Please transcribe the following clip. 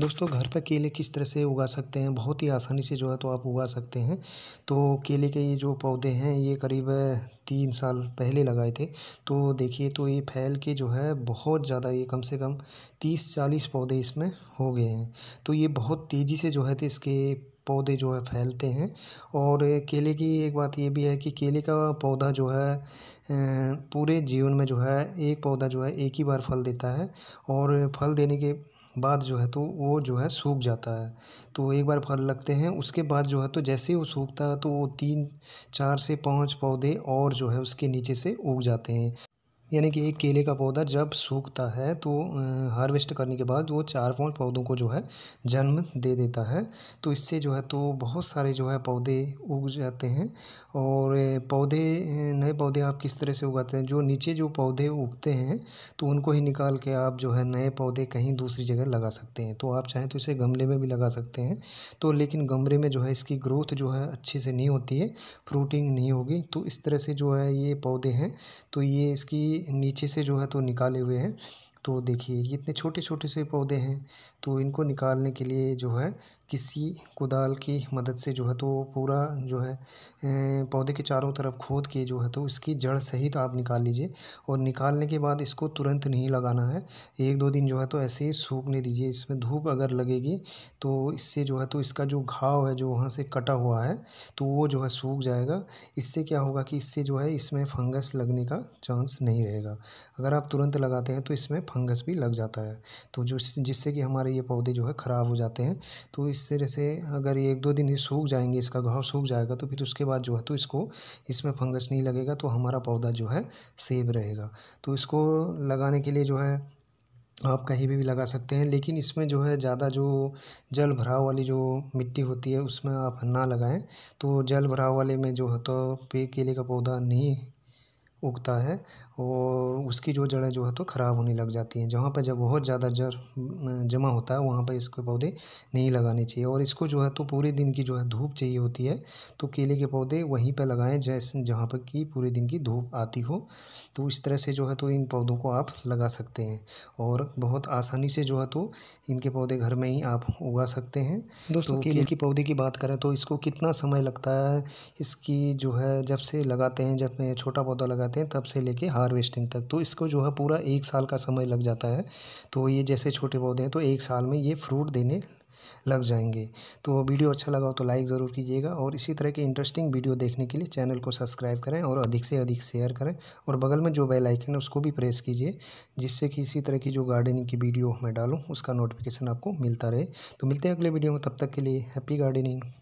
दोस्तों घर पर केले किस तरह से उगा सकते हैं बहुत ही आसानी से जो है तो आप उगा सकते हैं तो केले के ये जो पौधे हैं ये करीब तीन साल पहले लगाए थे तो देखिए तो ये फैल के जो है बहुत ज़्यादा ये कम से कम तीस चालीस पौधे इसमें हो गए हैं तो ये बहुत तेज़ी से जो है तो इसके पौधे जो है फैलते हैं और केले की एक बात ये भी है कि केले का पौधा जो है पूरे जीवन में जो है एक पौधा जो है एक ही बार फल देता है और फल देने के बाद जो है तो वो जो है सूख जाता है तो एक बार फल लगते हैं उसके बाद जो है तो जैसे ही वो सूखता है तो वो तीन चार से पाँच पौधे और जो है उसके नीचे से उग जाते हैं यानी कि एक केले का पौधा जब सूखता है तो हार्वेस्ट करने के बाद वो चार पाँच पौधों को जो है जन्म दे देता है तो इससे जो है तो बहुत सारे जो है पौधे उग जाते हैं और पौधे नए पौधे आप किस तरह से उगाते हैं जो नीचे जो पौधे उगते हैं तो उनको ही निकाल के आप जो है नए पौधे कहीं दूसरी जगह लगा सकते हैं तो आप चाहें तो इसे गमले में भी लगा सकते हैं तो लेकिन गमले में जो है इसकी ग्रोथ जो है अच्छे से नहीं होती है फ्रूटिंग नहीं होगी तो इस तरह से जो है ये पौधे हैं तो ये इसकी नीचे से जो है तो निकाले हुए हैं। तो देखिए ये इतने छोटे छोटे से पौधे हैं तो इनको निकालने के लिए जो है किसी कुदाल की मदद से जो है तो पूरा जो है पौधे के चारों तरफ खोद के जो है तो इसकी जड़ सहित आप निकाल लीजिए और निकालने के बाद इसको तुरंत नहीं लगाना है एक दो दिन जो है तो ऐसे ही सूखने दीजिए इसमें धूप अगर लगेगी तो इससे जो है तो इसका जो घाव है जो वहाँ से कटा हुआ है तो वो जो है सूख जाएगा इससे क्या होगा कि इससे जो है इसमें फंगस लगने का चांस नहीं रहेगा अगर आप तुरंत लगाते हैं तो इसमें फंगस भी लग जाता है तो जो जिससे कि हमारे ये पौधे जो है ख़राब हो जाते हैं तो इस तरह से अगर एक दो दिन ही सूख जाएंगे इसका घाव सूख जाएगा तो फिर उसके बाद जो है तो इसको इसमें फंगस नहीं लगेगा तो हमारा पौधा जो है सेब रहेगा तो इसको लगाने के लिए जो है आप कहीं भी, भी लगा सकते हैं लेकिन इसमें जो है ज़्यादा जो जल भराव वाली जो मिट्टी होती है उसमें आप ना लगाएं तो जल भराव वाले में जो है तो पे केले का पौधा नहीं उगता है और उसकी जो जड़ें जो है तो ख़राब होने लग जाती हैं जहाँ पर जब बहुत ज़्यादा जड़ जमा होता है वहाँ पर इसके पौधे नहीं लगाने चाहिए और इसको जो है तो पूरे दिन की जो है धूप चाहिए होती है तो केले के पौधे वहीं पर लगाएं जैसे जहाँ पर कि पूरे दिन की धूप आती हो तो इस तरह से जो है तो इन पौधों को आप लगा सकते हैं और बहुत आसानी से जो है तो इनके पौधे घर में ही आप उगा सकते हैं दोस्तों तो केले के पौधे की बात करें तो इसको कितना समय लगता है इसकी जो है जब से लगाते हैं जब छोटा पौधा लगा लगाते हैं तब से लेके हार्वेस्टिंग तक तो इसको जो है पूरा एक साल का समय लग जाता है तो ये जैसे छोटे पौधे हैं तो एक साल में ये फ्रूट देने लग जाएंगे तो वीडियो अच्छा लगा हो तो लाइक ज़रूर कीजिएगा और इसी तरह की इंटरेस्टिंग वीडियो देखने के लिए चैनल को सब्सक्राइब करें और अधिक से अधिक शेयर करें और बगल में जो बेल आइकन है उसको भी प्रेस कीजिए जिससे कि इसी तरह की जो गार्डनिंग की वीडियो मैं डालूँ उसका नोटिफिकेशन आपको मिलता रहे तो मिलते हैं अगले वीडियो में तब तक के लिए हैप्पी गार्डनिंग